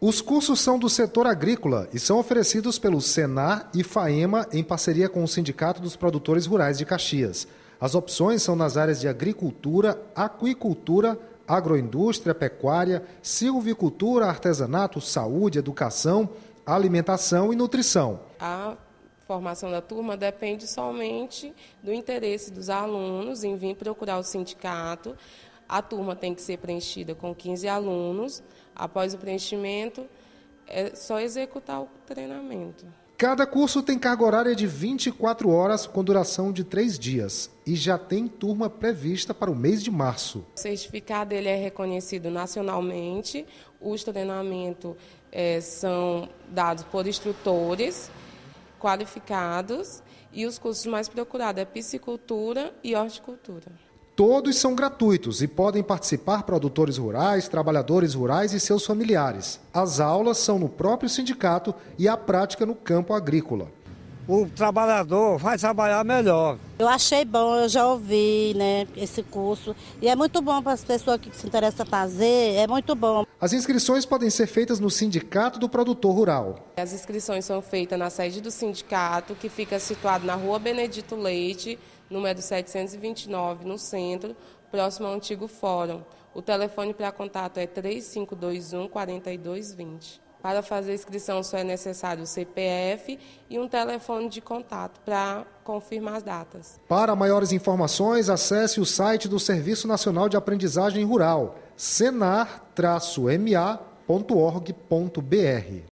Os cursos são do setor agrícola e são oferecidos pelo Senar e FAEMA em parceria com o Sindicato dos Produtores Rurais de Caxias. As opções são nas áreas de agricultura, aquicultura, agroindústria, pecuária, silvicultura, artesanato, saúde, educação, alimentação e nutrição. A formação da turma depende somente do interesse dos alunos em vir procurar o sindicato a turma tem que ser preenchida com 15 alunos. Após o preenchimento, é só executar o treinamento. Cada curso tem carga horária de 24 horas, com duração de 3 dias, e já tem turma prevista para o mês de março. O certificado ele é reconhecido nacionalmente, os treinamentos é, são dados por instrutores qualificados, e os cursos mais procurados é piscicultura e horticultura. Todos são gratuitos e podem participar produtores rurais, trabalhadores rurais e seus familiares. As aulas são no próprio sindicato e a prática no campo agrícola. O trabalhador vai trabalhar melhor, eu achei bom, eu já ouvi né, esse curso e é muito bom para as pessoas que se interessam a fazer, é muito bom. As inscrições podem ser feitas no Sindicato do Produtor Rural. As inscrições são feitas na sede do sindicato, que fica situado na rua Benedito Leite, número 729, no centro, próximo ao antigo fórum. O telefone para contato é 3521 4220. Para fazer inscrição só é necessário o CPF e um telefone de contato para confirmar as datas. Para maiores informações, acesse o site do Serviço Nacional de Aprendizagem Rural, senar-ma.org.br.